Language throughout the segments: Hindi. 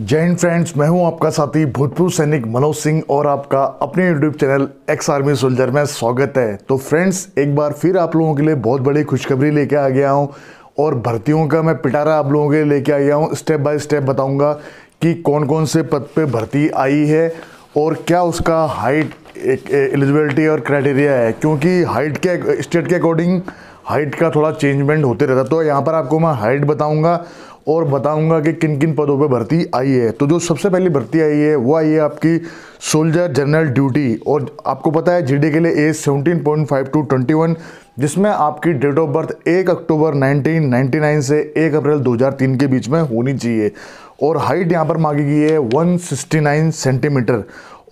जय हिंद फ्रेंड्स मैं हूं आपका साथी भूतपूर्व सैनिक मनोज सिंह और आपका अपने YouTube channel ex army soldier में स्वागत है तो फ्रेंड्स एक बार फिर आप लोगों के लिए बहुत बड़ी खुशखबरी लेके आ गया हूं और भर्तियों का मैं पिटारा आप लोगों के लिए लेके आ गया हूं स्टेप बाय स्टेप बताऊंगा कि कौन कौन से पद पर भर्ती आई है और क्या उसका हाइट एलिजिबिलिटी और क्राइटेरिया है क्योंकि हाइट के स्टेट के अकॉर्डिंग हाइट का थोड़ा चेंजमेंट होते रहता तो यहाँ पर आपको मैं हाइट बताऊँगा और बताऊंगा कि किन किन पदों पे भर्ती आई है तो जो सबसे पहली भर्ती आई है वो आई है आपकी सोल्जर जनरल ड्यूटी और आपको पता है जीडी के लिए age seventeen point five to twenty one जिसमें आपकी डेट ऑफ बर्थ एक अक्टूबर नाइनटीन नाइन से एक अप्रैल दो हज़ार तीन के बीच में होनी चाहिए और हाइट यहाँ पर मांगी गई है वन सिक्सटी नाइन सेंटीमीटर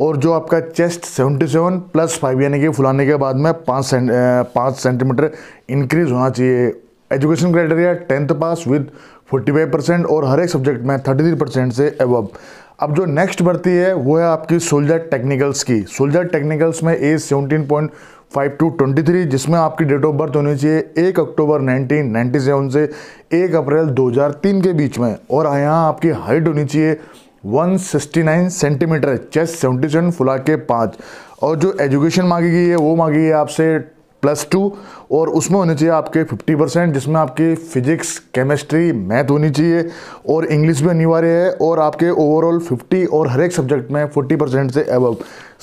और जो आपका चेस्ट 77 प्लस फाइव यानी कि फुलाने के बाद में पाँच सेंट पाँच सेंटीमीटर इंक्रीज होना चाहिए education criteria tenth pass with 45 percent और हर एक सब्जेक्ट में 33 परसेंट से एवब अब जो नेक्स्ट भर्ती है वो है आपकी सोल्जर टेक्निकल्स की सोल्जर टेक्निकल्स में age seventeen point five to twenty three जिसमें आपकी डेट ऑफ बर्थ होनी चाहिए एक अक्टूबर नाइनटीन नाइन्टी सेवन से एक अप्रैल दो हज़ार तीन के बीच में और यहाँ आपकी हाइट होनी चाहिए 169 सेंटीमीटर चेस्ट सेवेंटी सेवन फुला के पाँच और जो एजुकेशन मांगी गई है वो मांगी है आपसे प्लस टू और उसमें होने चाहिए आपके 50 परसेंट जिसमें आपकी फिजिक्स केमिस्ट्री मैथ होनी चाहिए और इंग्लिश भी अनिवार्य है और आपके ओवरऑल 50 और हर एक सब्जेक्ट में 40 परसेंट से अबव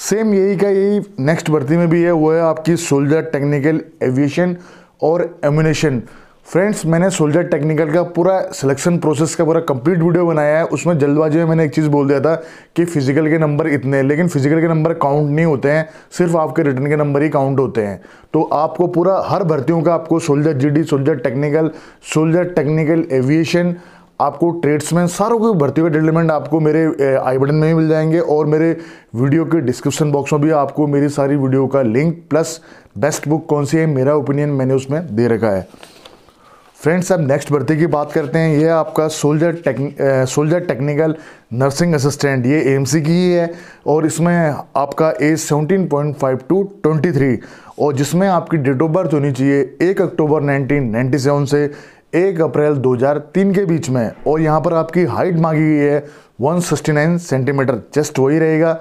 सेम यही का यही नेक्स्ट भर्ती में भी है वो है आपकी सोल्जर टेक्निकल एविएशन और एम्यूनेशन फ्रेंड्स मैंने सोल्जर टेक्निकल का पूरा सिलेक्शन प्रोसेस का पूरा कंप्लीट वीडियो बनाया है उसमें जल्दबाजी में मैंने एक चीज़ बोल दिया था कि फिजिकल के नंबर इतने लेकिन फिजिकल के नंबर काउंट नहीं होते हैं सिर्फ आपके रिटर्न के नंबर ही काउंट होते हैं तो आपको पूरा हर भर्तियों का आपको सोल्जर जी soldier technical soldier technical aviation आपको ट्रेड्समैन सारों की भर्ती का डेवलपमेंट आपको मेरे आई बटन में ही मिल जाएंगे और मेरे वीडियो के डिस्क्रिप्शन बॉक्स में भी आपको मेरी सारी वीडियो का लिंक प्लस बेस्ट बुक कौन सी है मेरा ओपिनियन मैंने उसमें दे रखा है फ्रेंड्स अब नेक्स्ट भर्ती की बात करते हैं ये आपका सोल्जर टेक्न सोल्जर टेक्निकल नर्सिंग असिस्टेंट ये एम की ही है और इसमें आपका age seventeen point five to twenty three और जिसमें आपकी डेट ऑफ बर्थ होनी चाहिए एक अक्टूबर नाइनटीन नाइन्टी सेवन से एक अप्रैल दो हज़ार तीन के बीच में और यहाँ पर आपकी हाइट मांगी गई है नाइन सेंटीमीटर जस्ट वही रहेगा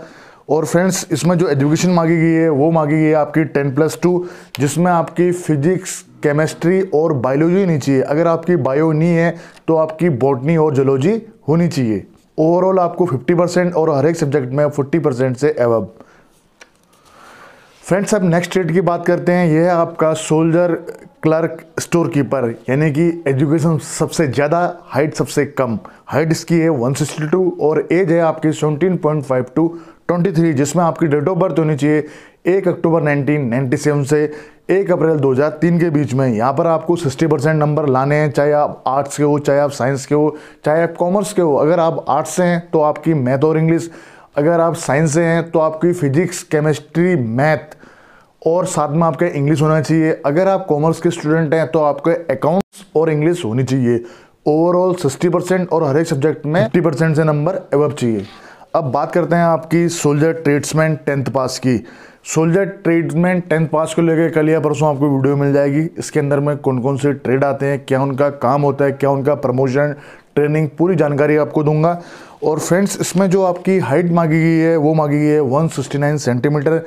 और फ्रेंड्स इसमें जो एजुकेशन मांगी गई है वो मांगी गई है आपकी टेन प्लस टू जिसमें आपकी फिजिक्स केमिस्ट्री और बायोलॉजी होनी चाहिए अगर आपकी बायो नहीं है तो आपकी बॉटनी और जोलॉजी होनी चाहिए ओवरऑल आपको 50 परसेंट और हर एक सब्जेक्ट में 40 परसेंट से एवब फ्रेंड्स अब नेक्स्ट ट्रेड की बात करते हैं यह है आपका सोल्जर क्लर्क स्टोर कीपर यानी कि एजुकेशन सबसे ज़्यादा हाइट सबसे कम हाइट इसकी है 162 और एज है आपकी 17.5 टू 23 जिसमें आपकी डेट ऑफ बर्थ होनी चाहिए एक अक्टूबर 1997 से एक अप्रैल 2003 के बीच में यहाँ पर आपको 60 परसेंट नंबर लाने हैं चाहे आप आर्ट्स के हो चाहे आप साइंस के हो चाहे आप कॉमर्स के हो अगर आप आर्ट्स से हैं तो आपकी मैथ और इंग्लिश अगर आप साइंस से हैं तो आपकी फिजिक्स केमिस्ट्री मैथ और साथ में आपका इंग्लिश होना चाहिए अगर आप कॉमर्स के स्टूडेंट हैं तो आपके अकाउंट्स और इंग्लिश होनी चाहिए ओवरऑल 60 परसेंट और हर एक सब्जेक्ट में 50 परसेंट से नंबर एवब चाहिए अब बात करते हैं आपकी सोल्जर ट्रेड्समैन टेंथ पास की सोल्जर में टेंथ पास को लेकर कल या परसों आपको वीडियो मिल जाएगी इसके अंदर में कौन कौन से ट्रेड आते हैं क्या उनका काम होता है क्या उनका प्रमोशन ट्रेनिंग पूरी जानकारी आपको दूंगा और फ्रेंड्स इसमें जो आपकी हाइट मांगी गई है वो मांगी गई है 169 सेंटीमीटर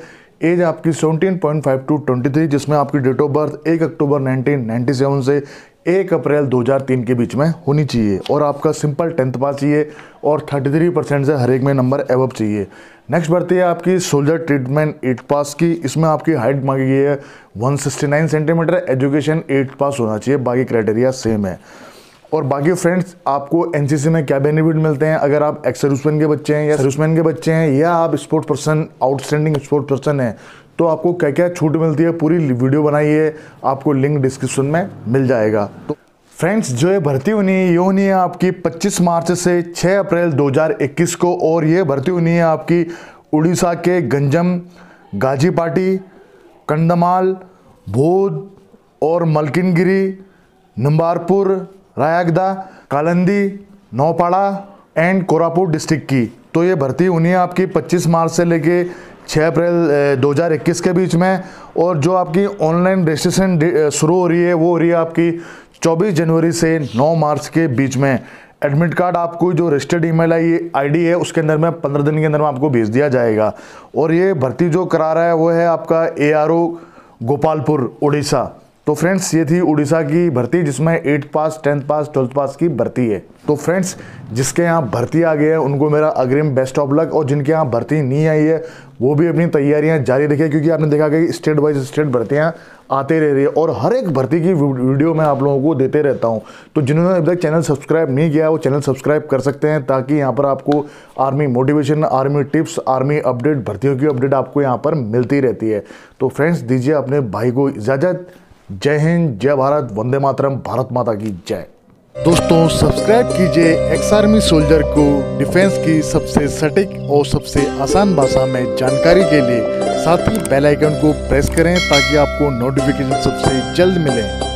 एज आपकी 17.5 टू 23 जिसमें आपकी डेट ऑफ बर्थ 1 अक्टूबर 1997 से एक अप्रैल 2003 के बीच में होनी चाहिए और आपका सिंपल टेंथ पास चाहिए और 33 परसेंट से हर एक में नंबर एवअप चाहिए नेक्स्ट बढ़ती है आपकी सोल्जर ट्रीटमेंट एट पास की इसमें आपकी हाइट मांगी गई है 169 सेंटीमीटर एजुकेशन एट पास होना चाहिए बाकी क्राइटेरिया सेम है और बाकी फ्रेंड्स आपको एनसीसी में क्या बेनिफिट मिलते हैं अगर आप एक्स सर्विसमैन के बच्चे हैं या सर्विसमैन के बच्चे हैं या आप sports person outstanding sports person हैं तो आपको क्या क्या छूट मिलती है पूरी वीडियो बनाई है आपको लिंक डिस्क्रिप्शन में मिल जाएगा तो फ्रेंड्स जो ये भर्ती होनी है ये होनी है आपकी 25 मार्च से 6 अप्रैल 2021 को और ये भर्ती होनी है आपकी उड़ीसा के गंजम गाजीपाटी कंडमाल भोज और मलकिनगिरी नंबारपुर रायगदा कालंदी नौपाड़ा एंड कोरापुर डिस्ट्रिक्ट की तो ये भर्ती होनी है आपकी 25 मार्च से लेके 6 अप्रैल 2021 के बीच में और जो आपकी ऑनलाइन रजिस्ट्रेशन शुरू हो रही है वो हो रही है आपकी 24 जनवरी से 9 मार्च के बीच में एडमिट कार्ड आपको जो रजिस्टर्ड ईमेल आई डी है उसके अंदर में पंद्रह दिन के अंदर में आपको भेज दिया जाएगा और ये भर्ती जो करा रहा है वो है आपका ए गोपालपुर उड़ीसा तो फ्रेंड्स ये थी उड़ीसा की भर्ती जिसमें eighth pass tenth pass twelfth pass की भर्ती है तो फ्रेंड्स जिसके यहाँ भर्ती आ गई है उनको मेरा अग्रिम बेस्ट ऑफ लक और जिनके यहाँ भर्ती नहीं आई है वो भी अपनी तैयारियाँ जारी रखें क्योंकि आपने देखा कि स्टेट वाइज स्टेट भर्तियाँ आते रह रही है और हर एक भर्ती की वीडियो मैं आप लोगों को देते रहता हूँ तो जिन्होंने अभी तक चैनल सब्सक्राइब नहीं किया वो चैनल सब्सक्राइब कर सकते हैं ताकि यहाँ पर आपको army motivation army tips army update भर्तियों की अपडेट आपको यहाँ पर मिलती रहती है तो फ्रेंड्स दीजिए अपने भाई को इजाज़त जय हिंद जय भारत वंदे मातरम भारत माता की जय दोस्तों सब्सक्राइब कीजिए एक्स आर्मी सोल्जर को डिफेंस की सबसे सटीक और सबसे आसान भाषा में जानकारी के लिए साथ ही बेल आइकन को प्रेस करें ताकि आपको नोटिफिकेशन सबसे जल्द मिले